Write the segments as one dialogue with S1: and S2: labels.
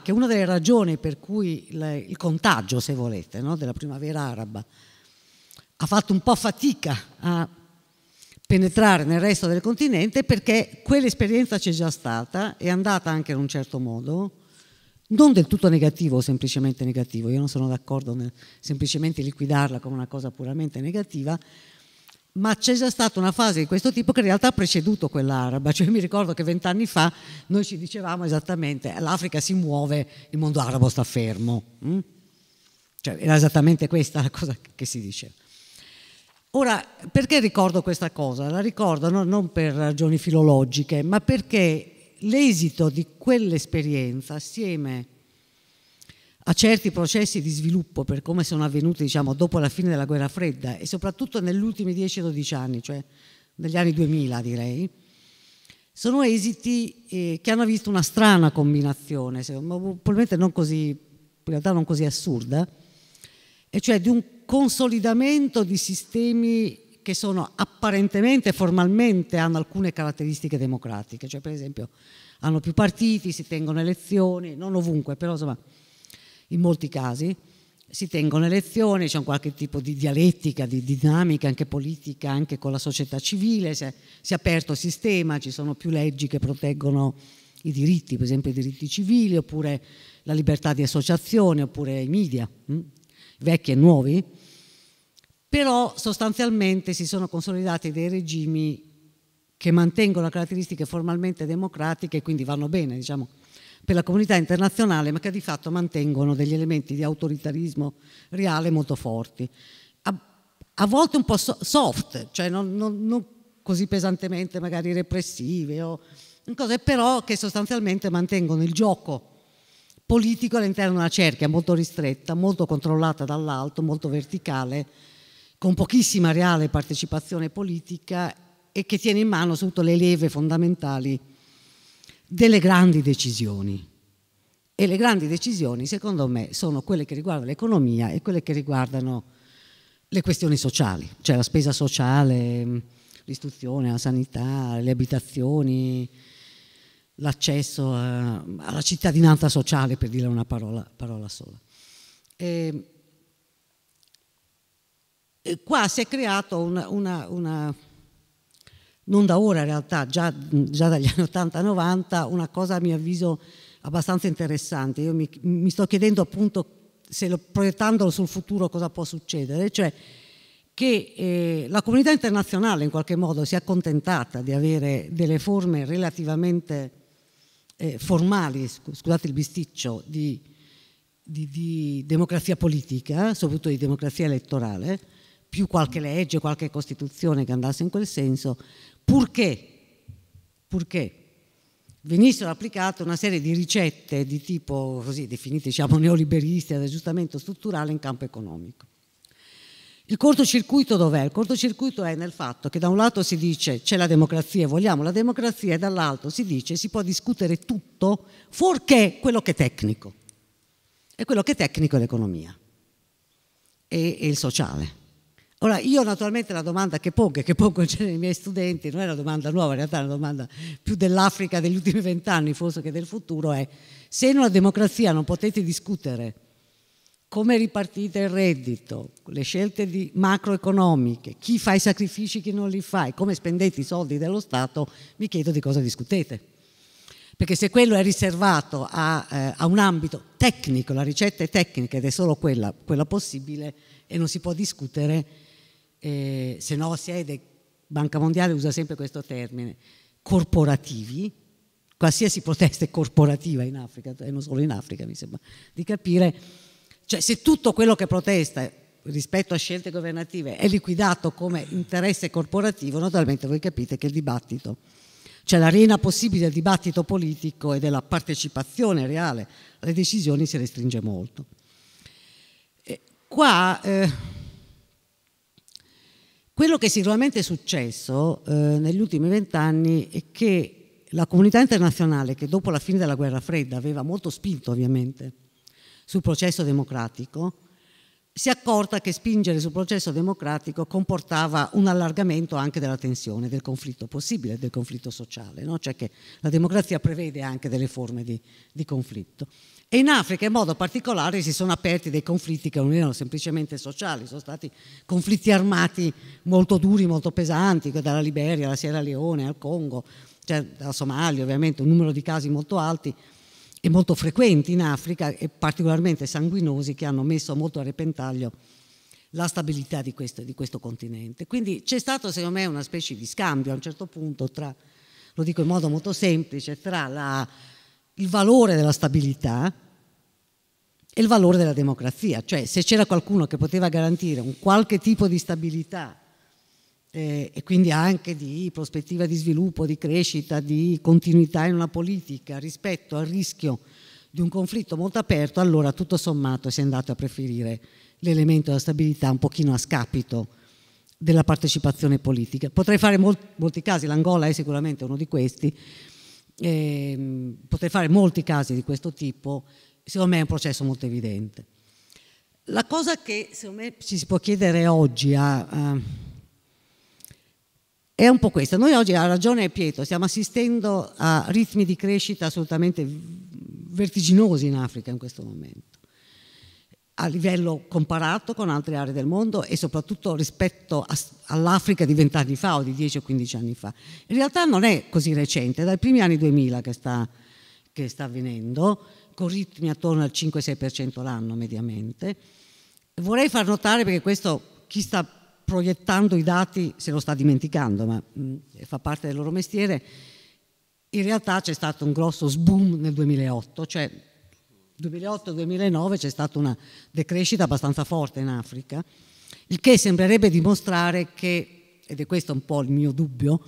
S1: che una delle ragioni per cui il contagio, se volete, no, della primavera araba ha fatto un po' fatica a penetrare nel resto del continente è perché quell'esperienza c'è già stata, è andata anche in un certo modo, non del tutto negativo o semplicemente negativo, io non sono d'accordo nel semplicemente liquidarla come una cosa puramente negativa, ma c'è già stata una fase di questo tipo che in realtà ha preceduto quell'araba, cioè mi ricordo che vent'anni fa noi ci dicevamo esattamente l'Africa si muove, il mondo arabo sta fermo, mm? cioè era esattamente questa la cosa che si diceva. Ora, perché ricordo questa cosa? La ricordo no, non per ragioni filologiche, ma perché l'esito di quell'esperienza assieme a a certi processi di sviluppo per come sono avvenuti diciamo, dopo la fine della guerra fredda e soprattutto negli ultimi 10-12 anni, cioè negli anni 2000 direi, sono esiti eh, che hanno visto una strana combinazione, secondo, probabilmente non così, in realtà non così assurda, e cioè di un consolidamento di sistemi che sono apparentemente, formalmente, hanno alcune caratteristiche democratiche, cioè per esempio hanno più partiti, si tengono elezioni, non ovunque, però insomma in molti casi, si tengono elezioni, c'è un qualche tipo di dialettica, di dinamica anche politica, anche con la società civile, si è, si è aperto il sistema, ci sono più leggi che proteggono i diritti, per esempio i diritti civili, oppure la libertà di associazione, oppure i media, mm, vecchi e nuovi, però sostanzialmente si sono consolidati dei regimi che mantengono caratteristiche formalmente democratiche e quindi vanno bene, diciamo per la comunità internazionale, ma che di fatto mantengono degli elementi di autoritarismo reale molto forti. A, a volte un po' soft, cioè non, non, non così pesantemente magari repressive, o cose però che sostanzialmente mantengono il gioco politico all'interno di una cerchia molto ristretta, molto controllata dall'alto, molto verticale, con pochissima reale partecipazione politica e che tiene in mano soprattutto le leve fondamentali delle grandi decisioni. E le grandi decisioni, secondo me, sono quelle che riguardano l'economia e quelle che riguardano le questioni sociali, cioè la spesa sociale, l'istruzione, la sanità, le abitazioni, l'accesso alla cittadinanza sociale, per dire una parola, parola sola. E, qua si è creato una, una, una non da ora in realtà, già, già dagli anni 80-90, una cosa a mio avviso abbastanza interessante. Io mi, mi sto chiedendo appunto, lo, proiettandolo sul futuro, cosa può succedere, cioè che eh, la comunità internazionale in qualche modo si è accontentata di avere delle forme relativamente eh, formali, scusate il bisticcio, di, di, di democrazia politica, soprattutto di democrazia elettorale, più qualche legge, qualche costituzione che andasse in quel senso, purché, purché venissero applicate una serie di ricette di tipo così definite diciamo neoliberiste ad aggiustamento strutturale in campo economico. Il cortocircuito dov'è? Il cortocircuito è nel fatto che da un lato si dice c'è la democrazia e vogliamo la democrazia e dall'altro si dice si può discutere tutto fuorché quello che è tecnico. E quello che è tecnico è l'economia e, e il sociale. Ora, io naturalmente la domanda che pongo e che pongo in genere ai miei studenti, non è una domanda nuova, in realtà è una domanda più dell'Africa degli ultimi vent'anni forse che del futuro, è se in una democrazia non potete discutere come ripartite il reddito, le scelte macroeconomiche, chi fa i sacrifici, chi non li fa e come spendete i soldi dello Stato, mi chiedo di cosa discutete perché se quello è riservato a, eh, a, un ambito tecnico, la ricetta è tecnica ed è solo quella, quella possibile e non si può discutere, eh, se no sede, Banca Mondiale usa sempre questo termine, corporativi, qualsiasi protesta è corporativa in Africa, e non solo in Africa mi sembra, di capire, cioè se tutto quello che protesta rispetto a scelte governative è liquidato come interesse corporativo, naturalmente voi capite che il dibattito, cioè l'arena possibile del dibattito politico e della partecipazione reale alle decisioni si restringe molto. E eh, qua eh, quello che sicuramente è successo eh, negli ultimi vent'anni è che la comunità internazionale, che dopo la fine della guerra fredda aveva molto spinto ovviamente sul processo democratico, si è accorta che spingere sul processo democratico comportava un allargamento anche della tensione, del conflitto possibile, del conflitto sociale, no? cioè che la democrazia prevede anche delle forme di, di, conflitto. E in Africa in modo particolare si sono aperti dei conflitti che non erano semplicemente sociali, sono stati conflitti armati molto duri, molto pesanti, dalla Liberia alla Sierra Leone al Congo, cioè dalla Somalia ovviamente, un numero di casi molto alti e molto frequenti in Africa e particolarmente sanguinosi che hanno messo molto a repentaglio la stabilità di questo, di questo continente. Quindi c'è stato secondo me una specie di scambio a un certo punto tra, lo dico in modo molto semplice, tra la, il valore della stabilità e il valore della democrazia, cioè se c'era qualcuno che poteva garantire un qualche tipo di stabilità eh, e quindi anche di prospettiva di sviluppo, di crescita, di continuità in una politica rispetto al rischio di un conflitto molto aperto, allora tutto sommato si è andato a preferire l'elemento della stabilità un pochino a scapito della partecipazione politica. Potrei fare molti, molti casi, l'Angola è sicuramente uno di questi, eh, potrei fare molti casi di questo tipo, secondo me è un processo molto evidente. La cosa che secondo me ci si può chiedere oggi a, a è un po' questo. Noi oggi, ha ragione Pietro, stiamo assistendo a ritmi di crescita assolutamente vertiginosi in Africa in questo momento, a livello comparato con altre aree del mondo e soprattutto rispetto all'Africa di vent'anni fa o di 10 o 15 anni fa. In realtà non è così recente, è dai primi anni 2000 che sta, che sta avvenendo, con ritmi attorno al 5-6% l'anno mediamente. Vorrei far notare, perché questo chi sta proiettando i dati, se lo sta dimenticando, ma mh, mm, fa parte del loro mestiere, in realtà c'è stato un grosso sboom nel 2008, cioè 2008-2009 c'è stata una decrescita abbastanza forte in Africa, il che sembrerebbe dimostrare che, ed è questo un po' il mio dubbio,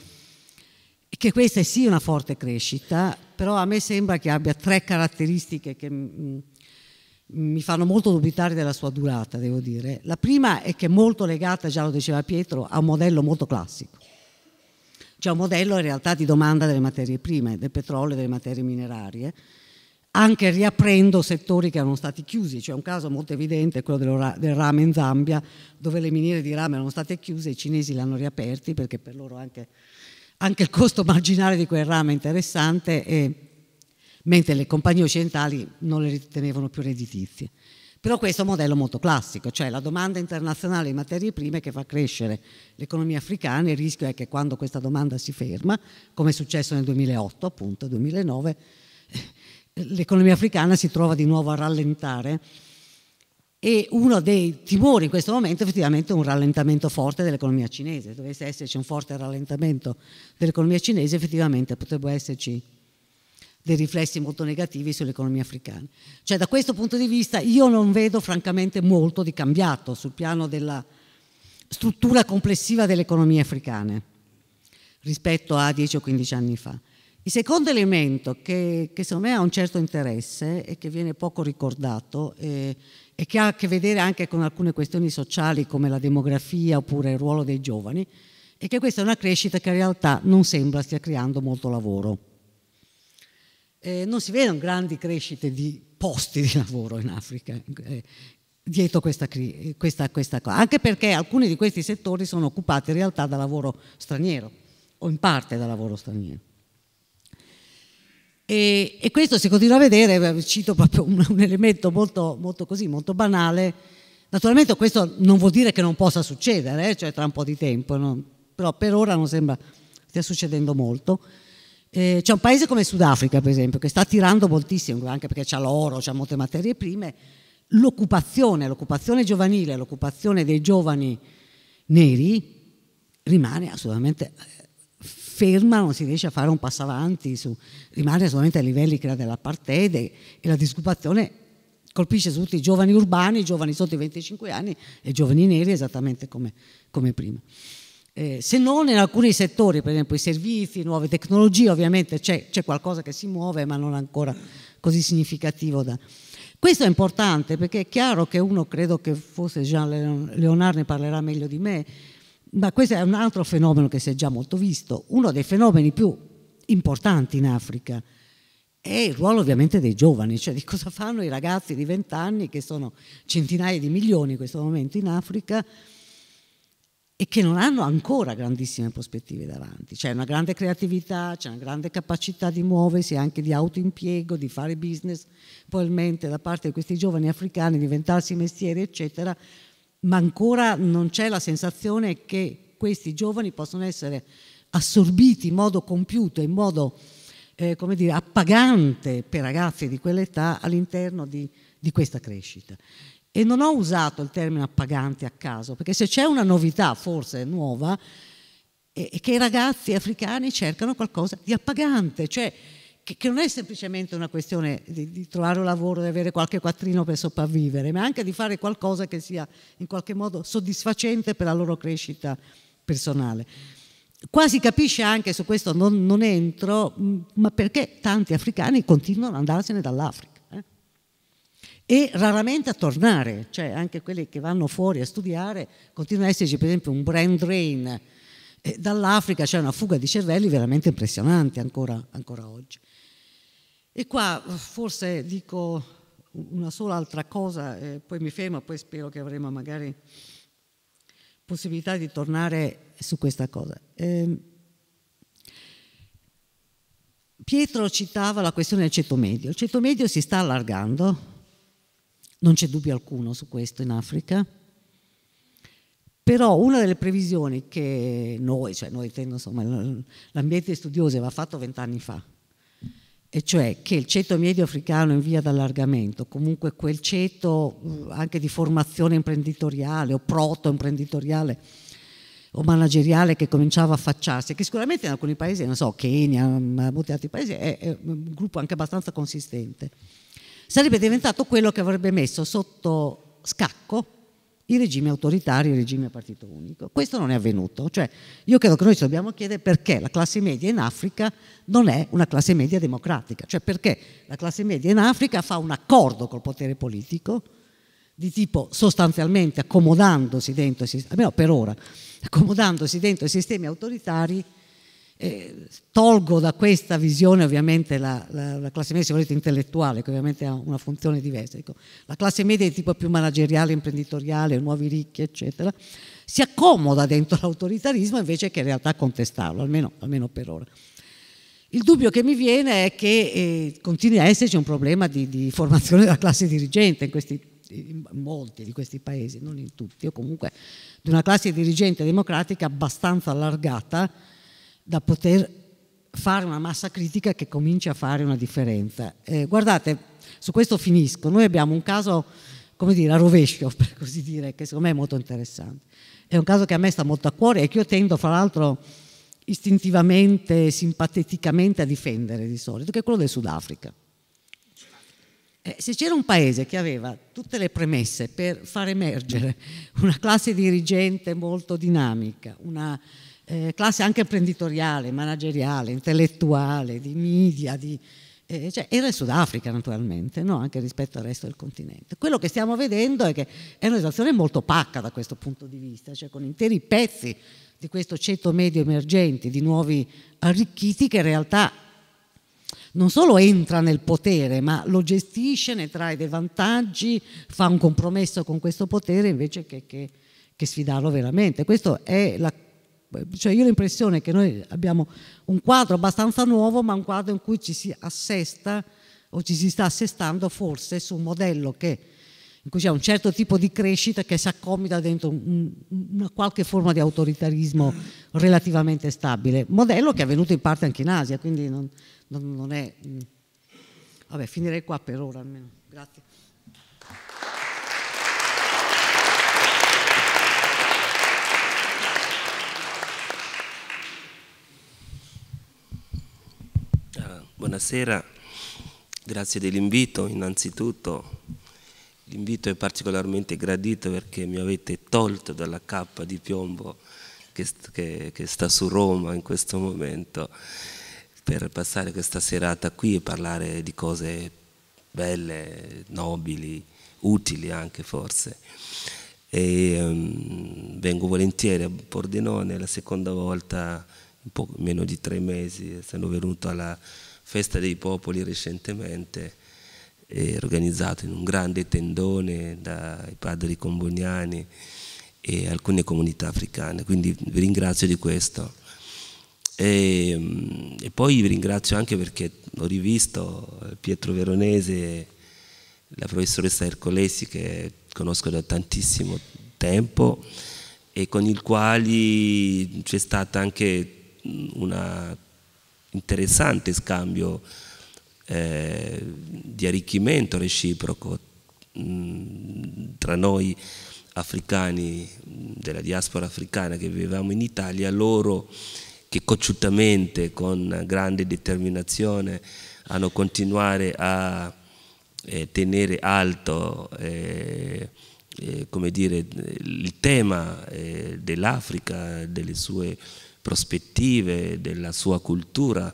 S1: che questa è sì una forte crescita, però a me sembra che abbia tre caratteristiche che mh, mm, mi fanno molto dubitare della sua durata, devo dire. La prima è che è molto legata, già lo diceva Pietro, a un modello molto classico. Cioè un modello in realtà di domanda delle materie prime, del petrolio e delle materie minerarie, anche riaprendo settori che erano stati chiusi. Cioè un caso molto evidente quello del rame in Zambia, dove le miniere di rame erano state chiuse, e i cinesi le hanno riaperte perché per loro anche, anche, il costo marginale di quel rame è interessante e mentre le compagnie occidentali non le ritenevano più redditizie. Però questo è un modello molto classico, cioè la domanda internazionale di materie prime che fa crescere l'economia africana, il rischio è che quando questa domanda si ferma, come è successo nel 2008, appunto, 2009, eh, l'economia africana si trova di nuovo a rallentare e uno dei timori in questo momento è effettivamente un rallentamento forte dell'economia cinese, dovesse esserci un forte rallentamento dell'economia cinese effettivamente potrebbe esserci dei riflessi molto negativi sull'economia africana. Cioè da questo punto di vista io non vedo francamente molto di cambiato sul piano della struttura complessiva delle economie africane rispetto a 10 o 15 anni fa. Il secondo elemento che, che secondo me ha un certo interesse e che viene poco ricordato eh, e che ha a che vedere anche con alcune questioni sociali come la demografia oppure il ruolo dei giovani è che questa è una crescita che in realtà non sembra stia creando molto lavoro eh, non si vedono grandi crescite di posti di lavoro in Africa eh, dietro questa, questa, questa cosa, anche perché alcuni di questi settori sono occupati in realtà da lavoro straniero o in parte da lavoro straniero. E, e questo si continua a vedere, eh, cito proprio un, un elemento molto, molto, così, molto banale, naturalmente questo non vuol dire che non possa succedere, eh, cioè tra un po' di tempo, no? però per ora non sembra stia succedendo molto. Eh, c'è un paese come il Sudafrica, per esempio, che sta tirando moltissimo, anche perché ha l'oro, ha molte materie prime, l'occupazione, l'occupazione giovanile, l'occupazione dei giovani neri rimane assolutamente eh, ferma, non si riesce a fare un passo avanti, su, rimane assolutamente ai livelli che era dell'apartheid e, la disoccupazione colpisce tutti i giovani urbani, i giovani sotto i 25 anni e i giovani neri esattamente come, come prima eh, se non in alcuni settori, per esempio i servizi, nuove tecnologie, ovviamente c'è, qualcosa che si muove ma non ancora così significativo. Da... Questo è importante perché è chiaro che uno, credo che forse Jean Leonard ne parlerà meglio di me, ma questo è un altro fenomeno che si è già molto visto, uno dei fenomeni più importanti in Africa è il ruolo ovviamente dei giovani, cioè di cosa fanno i ragazzi di 20 anni che sono centinaia di milioni in questo momento in Africa e che non hanno ancora grandissime prospettive davanti. C'è una grande creatività, c'è una grande capacità di muoversi, anche di autoimpiego, di fare business, probabilmente da parte di questi giovani africani, diventarsi mestieri, eccetera, ma ancora non c'è la sensazione che questi giovani possono essere assorbiti in modo compiuto, in modo eh, come dire, appagante per ragazzi di quell'età all'interno di, di questa crescita e non ho usato il termine appagante a caso, perché se c'è una novità, forse nuova, è che i ragazzi africani cercano qualcosa di appagante, cioè che, che non è semplicemente una questione di, di, trovare un lavoro, di avere qualche quattrino per sopravvivere, ma anche di fare qualcosa che sia in qualche modo soddisfacente per la loro crescita personale. Qua si capisce anche, su questo non, non entro, ma perché tanti africani continuano ad andarsene dall'Africa e raramente a tornare, cioè anche quelli che vanno fuori a studiare continuano ad esserci per esempio un brain drain, e eh, dall'Africa c'è una fuga di cervelli veramente impressionante ancora, ancora oggi. E qua forse dico una sola altra cosa, eh, poi mi fermo, poi spero che avremo magari possibilità di tornare su questa cosa. Ehm, Pietro citava la questione del ceto medio. Il ceto medio si sta allargando, non c'è dubbio alcuno su questo in Africa. Però una delle previsioni che noi, cioè noi insomma, l'ambiente studioso aveva fatto vent'anni fa, e cioè che il ceto medio africano in via d'allargamento, comunque quel ceto anche di formazione imprenditoriale o proto-imprenditoriale o manageriale che cominciava a affacciarsi, che sicuramente in alcuni paesi, non so, Kenya, molti altri paesi, è, è un gruppo anche abbastanza consistente sarebbe diventato quello che avrebbe messo sotto scacco i regimi autoritari, i regimi a partito unico. Questo non è avvenuto, cioè io credo che noi ci dobbiamo chiedere perché la classe media in Africa non è una classe media democratica, cioè perché la classe media in Africa fa un accordo col potere politico di tipo sostanzialmente accomodandosi dentro, almeno per ora, accomodandosi dentro i sistemi autoritari eh, tolgo da questa visione ovviamente la, la, la, classe media, se volete, intellettuale, che ovviamente ha una funzione diversa. Dico, la classe media di tipo più manageriale, imprenditoriale, nuovi ricchi, eccetera, si accomoda dentro l'autoritarismo invece che in realtà contestarlo, almeno, almeno per ora. Il dubbio che mi viene è che eh, continui a esserci un problema di, di, formazione della classe dirigente in, questi, in molti di questi paesi, non in tutti, o comunque di una classe dirigente democratica abbastanza allargata da poter fare una massa critica che cominci a fare una differenza. Eh, guardate, su questo finisco, noi abbiamo un caso, come dire, a rovescio, per così dire, che secondo me è molto interessante. È un caso che a me sta molto a cuore e che io tendo, fra l'altro, istintivamente, simpateticamente a difendere di solito, che è quello del Sudafrica. Eh, se c'era un paese che aveva tutte le premesse per far emergere una classe dirigente molto dinamica, una eh, classe anche imprenditoriale, manageriale, intellettuale, di media, di, eh, cioè, era il Sudafrica naturalmente, no? anche rispetto al resto del continente. Quello che stiamo vedendo è che è una situazione molto opaca da questo punto di vista, cioè con interi pezzi di questo ceto medio emergente, di nuovi arricchiti che in realtà non solo entra nel potere, ma lo gestisce, ne trae dei vantaggi, fa un compromesso con questo potere invece che, che, che sfidarlo veramente. Questa è la cioè io ho l'impressione che noi abbiamo un quadro abbastanza nuovo, ma un quadro in cui ci si assesta o ci si sta assestando forse su un modello che, in cui c'è un certo tipo di crescita che si accomoda dentro un, una qualche forma di autoritarismo mm. relativamente stabile. Modello che è avvenuto in parte anche in Asia, quindi non, non, non è... Mm. Vabbè, finirei qua per ora almeno. Grazie.
S2: buonasera, grazie dell'invito innanzitutto. L'invito è particolarmente gradito perché mi avete tolto dalla cappa di piombo che, che, che sta su Roma in questo momento per passare questa serata qui e parlare di cose belle, nobili, utili anche forse. E, um, vengo volentieri a Pordenone la seconda volta, un po' meno di tre mesi, sono venuto alla Festa dei Popoli recentemente, eh, organizzato in un grande tendone dai padri comboniani e alcune comunità africane, quindi vi ringrazio di questo. E, mm, e, poi vi ringrazio anche perché ho rivisto Pietro Veronese, la professoressa Ercolesi che conosco da tantissimo tempo e con i quali c'è stata anche una interessante scambio eh, di arricchimento reciproco mh, mm, tra noi africani della diaspora africana che vivevamo in Italia, loro che cocciutamente, con grande determinazione, hanno continuato a eh, tenere alto eh, eh, dire, il tema eh, dell'Africa, delle sue prospettive, della sua cultura,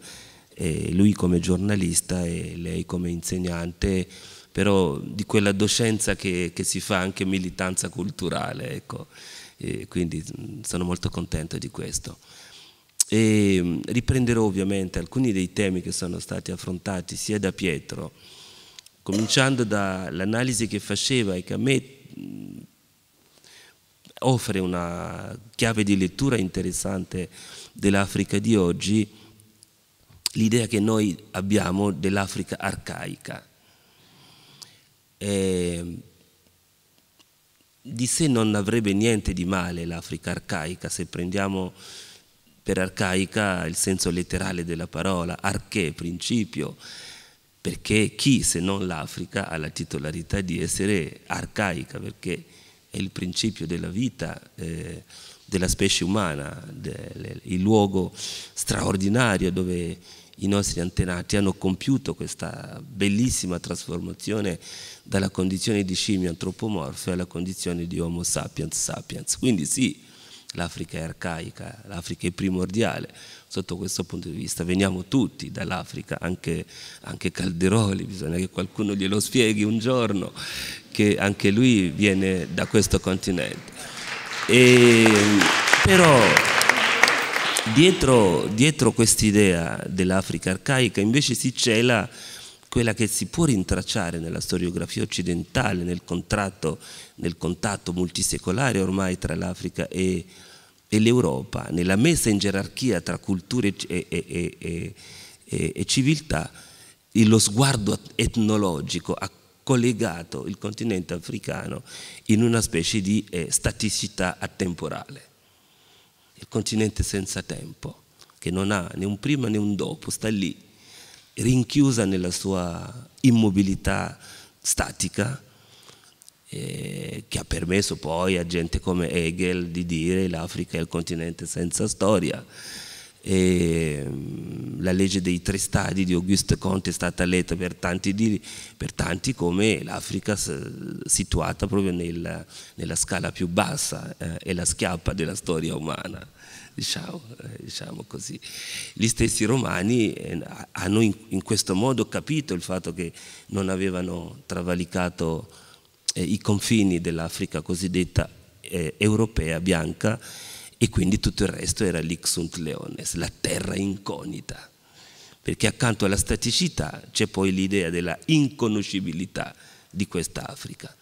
S2: eh, lui come giornalista e lei come insegnante, però di quella docenza che, che si fa anche militanza culturale, ecco. eh, quindi sono molto contento di questo. E riprenderò ovviamente alcuni dei temi che sono stati affrontati sia da Pietro, cominciando dall'analisi che faceva e che a me offre una chiave di lettura interessante dell'Africa di oggi, l'idea che noi abbiamo dell'Africa arcaica. Eh, di sé non avrebbe niente di male l'Africa arcaica, se prendiamo per arcaica il senso letterale della parola, arché, principio, perché chi se non l'Africa ha la titolarità di essere arcaica, perché è il principio della vita eh, della specie umana, del, il luogo straordinario dove i nostri antenati hanno compiuto questa bellissima trasformazione dalla condizione di scimmie antropomorfe alla condizione di Homo sapiens sapiens. Quindi sì, L'Africa è arcaica, l'Africa è primordiale, sotto questo punto di vista veniamo tutti dall'Africa, anche, anche Calderoli, bisogna che qualcuno glielo spieghi un giorno, che anche lui viene da questo continente. E, però dietro, dietro quest'idea dell'Africa arcaica invece si cela quella che si può rintracciare nella storiografia occidentale, nel, contratto, nel contatto multisecolare ormai tra l'Africa e l'Africa e l'Europa, nella messa in gerarchia tra culture e, e, e, e civiltà, lo sguardo etnologico ha collegato il continente africano in una specie di eh, staticità attemporale. Il continente senza tempo, che non ha né un prima né un dopo, sta lì, rinchiusa nella sua immobilità statica, eh, che ha permesso poi a gente come Hegel di dire l'Africa è il continente senza storia. E, ehm, la legge dei tre stadi di Auguste Comte è stata letta per tanti, di, per tanti come l'Africa situata proprio nel, nella scala più bassa eh, è la schiappa della storia umana. Diciamo, eh, diciamo, così. Gli stessi romani eh, hanno in, in questo modo capito il fatto che non avevano travalicato eh, i confini dell'Africa cosiddetta eh, europea bianca e quindi tutto il resto era l'Ixunt Leones, la terra incognita, perché accanto alla staticità c'è poi l'idea della inconoscibilità di questa Africa.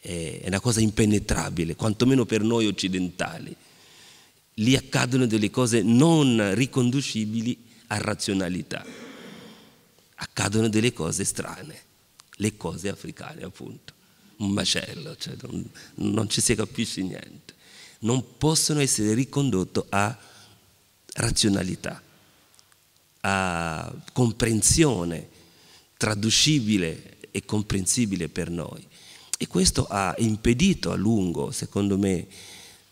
S2: È una cosa impenetrabile, quantomeno per noi occidentali. Lì accadono delle cose non riconducibili a razionalità, accadono delle cose strane, le cose africane appunto un macello, cioè non, non ci si capisce niente. Non possono essere ricondotti a razionalità, a comprensione traducibile e comprensibile per noi. E questo ha impedito a lungo, secondo me,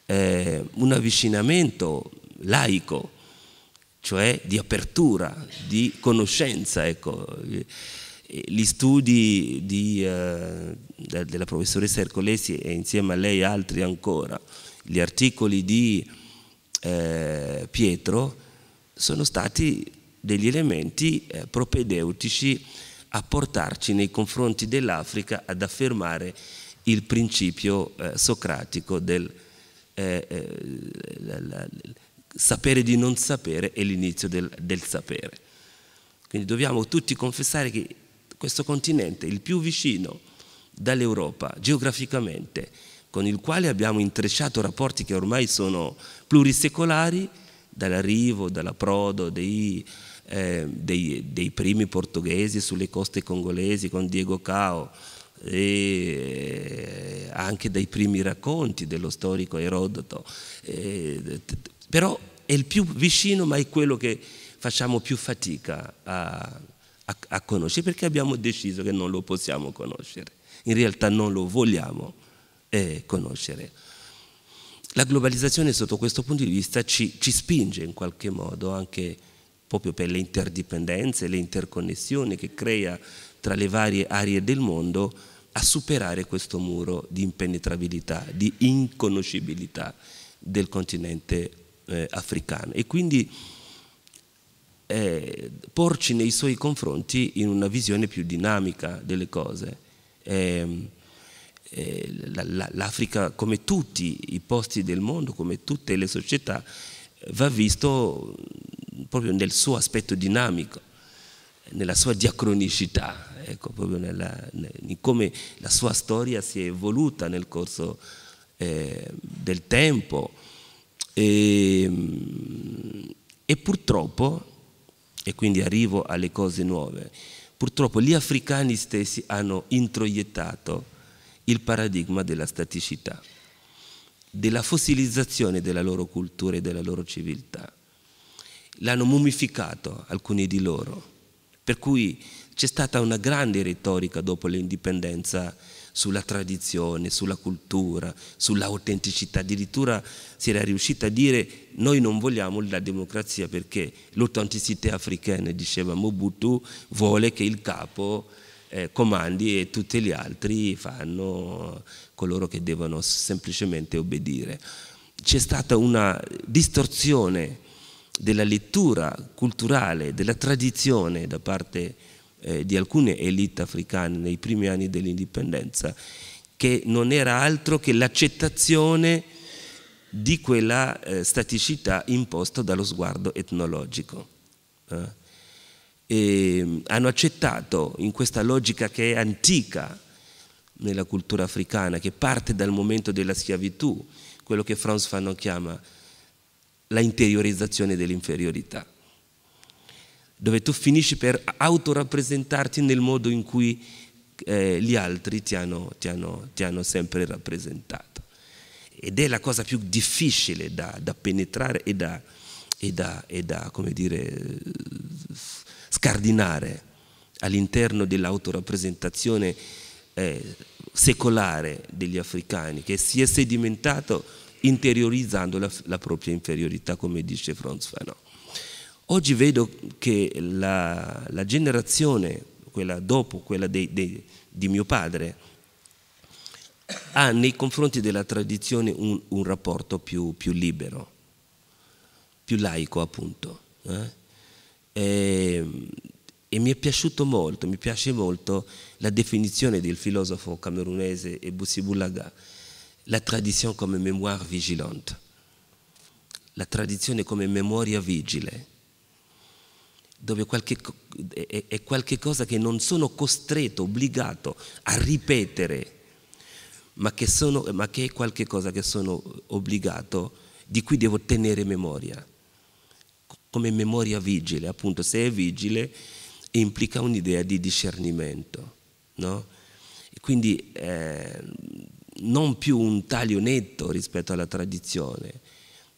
S2: eh, un avvicinamento laico, cioè di apertura, di conoscenza. Ecco gli studi di, eh, della professoressa Ercolesi e insieme a lei altri ancora, gli articoli di eh, Pietro sono stati degli elementi eh, propedeutici a portarci nei confronti dell'Africa ad affermare il principio eh, socratico del eh, eh, la, la, sapere di non sapere e l'inizio del, del sapere. Quindi dobbiamo tutti confessare che questo continente, il più vicino dall'Europa geograficamente, con il quale abbiamo intrecciato rapporti che ormai sono plurisecolari, dall'arrivo, dall'approdo dei, eh, dei, dei, primi portoghesi sulle coste congolesi con Diego Cao e eh, anche dai primi racconti dello storico Erodoto. Eh, però è il più vicino, ma è quello che facciamo più fatica a, a, a conoscere perché abbiamo deciso che non lo possiamo conoscere. In realtà non lo vogliamo eh, conoscere. La globalizzazione sotto questo punto di vista ci, ci spinge in qualche modo anche proprio per le interdipendenze, le interconnessioni che crea tra le varie aree del mondo a superare questo muro di impenetrabilità, di inconoscibilità del continente eh, africano. E quindi eh, porci nei suoi confronti in una visione più dinamica delle cose. Ehm, eh, eh, L'Africa, come tutti i posti del mondo, come tutte le società, va visto mm, proprio nel suo aspetto dinamico, nella sua diacronicità, ecco, proprio nella, in come la sua storia si è evoluta nel corso eh, del tempo. E, ehm, e purtroppo e quindi arrivo alle cose nuove. Purtroppo gli africani stessi hanno introiettato il paradigma della staticità, della fossilizzazione della loro cultura e della loro civiltà. L'hanno mummificato alcuni di loro, per cui c'è stata una grande retorica dopo l'indipendenza sulla tradizione, sulla cultura, sull'autenticità. Addirittura si era riuscita a dire noi non vogliamo la democrazia perché l'autenticità africana, diceva Mobutu, vuole che il capo eh, comandi e tutti gli altri fanno coloro che devono semplicemente obbedire. C'è stata una distorsione della lettura culturale, della tradizione da parte eh, di alcune elite africane nei primi anni dell'indipendenza, che non era altro che l'accettazione di quella eh, staticità imposta dallo sguardo etnologico. Eh? Ehm, hanno accettato in questa logica che è antica nella cultura africana, che parte dal momento della schiavitù, quello che Franz Fanon chiama la interiorizzazione dell'inferiorità dove tu finisci per autorappresentarti nel modo in cui eh, gli altri ti hanno, ti, hanno, ti hanno, sempre rappresentato. Ed è la cosa più difficile da, da penetrare e da, e da, e da dire, scardinare all'interno dell'autorappresentazione eh, secolare degli africani, che si è sedimentato interiorizzando la, la propria inferiorità, come dice Franz Fanon. Oggi vedo che la, la generazione, quella dopo quella dei, dei, di mio padre, ha nei confronti della tradizione un, un rapporto più, più, libero, più laico appunto. Eh? E, ehm, e mi è piaciuto molto, mi piace molto la definizione del filosofo camerunese Ebussi Boulaga, la tradizione come memoire vigilante, la tradizione come memoria vigile, dove qualche, è qualche cosa che non sono costretto, obbligato a ripetere, ma che, sono, ma che è qualche cosa che sono obbligato, di cui devo tenere memoria, come memoria vigile, appunto se è vigile implica un'idea di discernimento, no? quindi eh, non più un taglio netto rispetto alla tradizione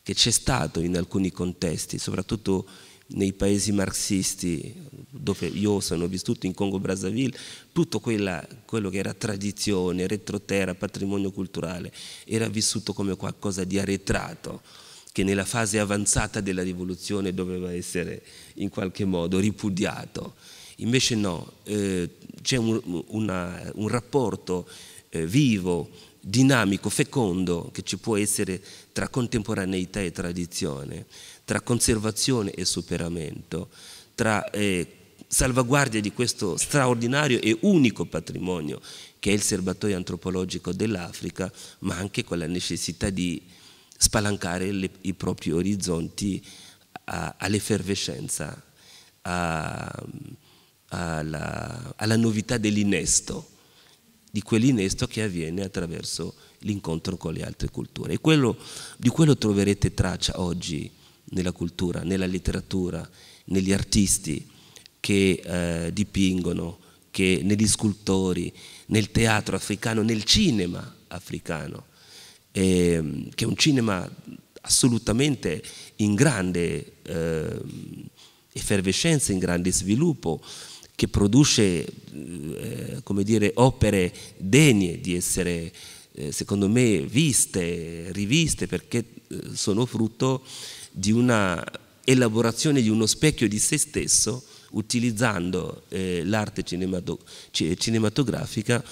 S2: che c'è stato in alcuni contesti, soprattutto nei paesi marxisti, dove io sono vissuto in Congo Brazzaville, tutto quella, quello che era tradizione, retroterra, patrimonio culturale, era vissuto come qualcosa di arretrato, che nella fase avanzata della rivoluzione doveva essere in qualche modo ripudiato. Invece no, eh, c'è un, un, rapporto eh, vivo, dinamico, fecondo che ci può essere tra contemporaneità e tradizione tra conservazione e superamento, tra eh, salvaguardia di questo straordinario e unico patrimonio che è il serbatoio antropologico dell'Africa, ma anche con la necessità di spalancare le, i propri orizzonti all'effervescenza, alla, alla novità dell'inesto, di quell'inesto che avviene attraverso l'incontro con le altre culture. E quello, di quello troverete traccia oggi nella cultura, nella letteratura, negli artisti che eh, dipingono, che, negli scultori, nel teatro africano, nel cinema africano, eh, che è un cinema assolutamente in grande eh, effervescenza, in grande sviluppo, che produce eh, come dire, opere degne di essere eh, secondo me viste, riviste, perché eh, sono frutto di una elaborazione di uno specchio di se stesso utilizzando eh, l'arte cinematografica